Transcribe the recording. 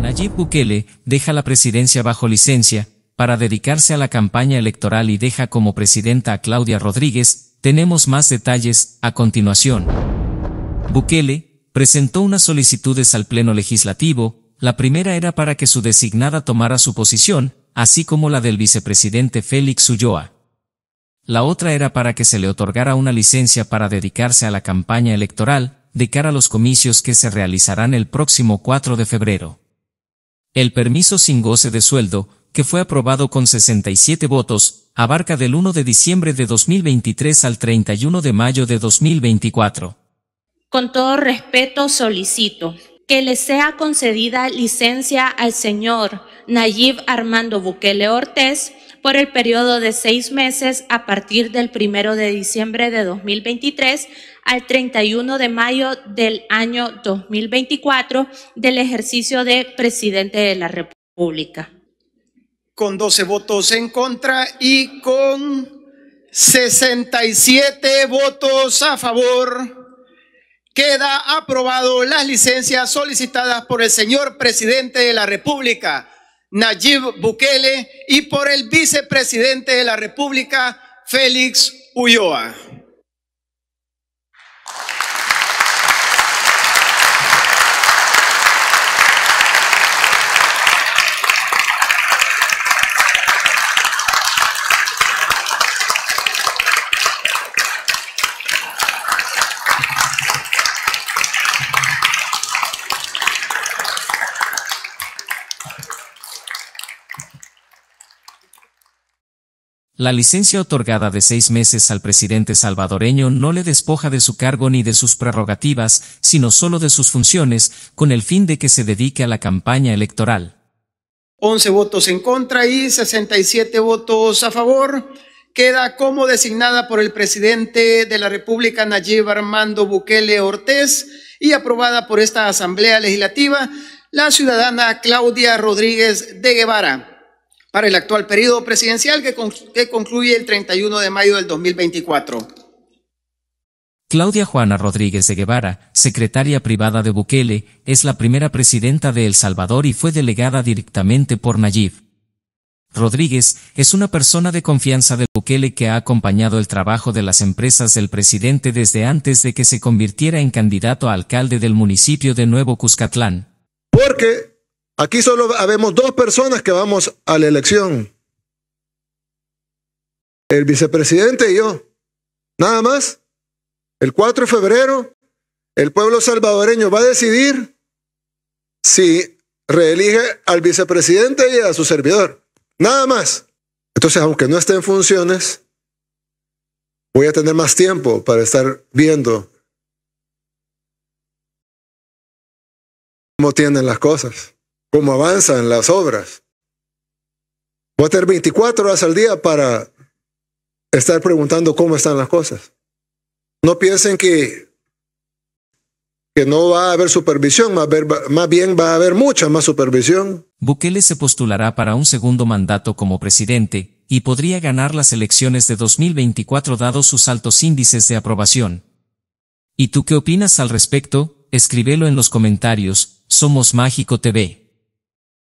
Nayib Bukele deja la presidencia bajo licencia, para dedicarse a la campaña electoral y deja como presidenta a Claudia Rodríguez, tenemos más detalles, a continuación. Bukele, presentó unas solicitudes al Pleno Legislativo, la primera era para que su designada tomara su posición, así como la del vicepresidente Félix Ulloa. La otra era para que se le otorgara una licencia para dedicarse a la campaña electoral, de cara a los comicios que se realizarán el próximo 4 de febrero. El permiso sin goce de sueldo, que fue aprobado con 67 votos, abarca del 1 de diciembre de 2023 al 31 de mayo de 2024. Con todo respeto solicito que le sea concedida licencia al señor Nayib Armando Bukele Ortez por el periodo de seis meses a partir del primero de diciembre de 2023 al 31 de mayo del año 2024 del ejercicio de presidente de la República. Con 12 votos en contra y con 67 votos a favor. Queda aprobado las licencias solicitadas por el señor presidente de la República, Nayib Bukele, y por el vicepresidente de la República, Félix Ulloa. La licencia otorgada de seis meses al presidente salvadoreño no le despoja de su cargo ni de sus prerrogativas, sino solo de sus funciones, con el fin de que se dedique a la campaña electoral. 11 votos en contra y 67 votos a favor. Queda como designada por el presidente de la República Nayib Armando Bukele Ortez, y aprobada por esta Asamblea Legislativa la ciudadana Claudia Rodríguez de Guevara para el actual periodo presidencial que, concluye el 31 de mayo del 2024. Claudia Juana Rodríguez de Guevara, secretaria privada de Bukele, es la primera presidenta de El Salvador y fue delegada directamente por Nayib. Rodríguez es una persona de confianza de Bukele que ha acompañado el trabajo de las empresas del presidente desde antes de que se convirtiera en candidato a alcalde del municipio de Nuevo Cuscatlán. Porque Aquí solo habemos dos personas que vamos a la elección. El vicepresidente y yo. Nada más. El 4 de febrero, el pueblo salvadoreño va a decidir si reelige al vicepresidente y a su servidor. Nada más. Entonces, aunque no esté en funciones, voy a tener más tiempo para estar viendo cómo tienen las cosas cómo avanzan las obras. Voy a tener 24 horas al día para estar preguntando cómo están las cosas. No piensen que, que no va a haber supervisión, más, bien va a haber mucha más supervisión. Bukele se postulará para un segundo mandato como presidente y podría ganar las elecciones de 2024 dados sus altos índices de aprobación. ¿Y tú qué opinas al respecto? Escríbelo en los comentarios. Somos Mágico TV.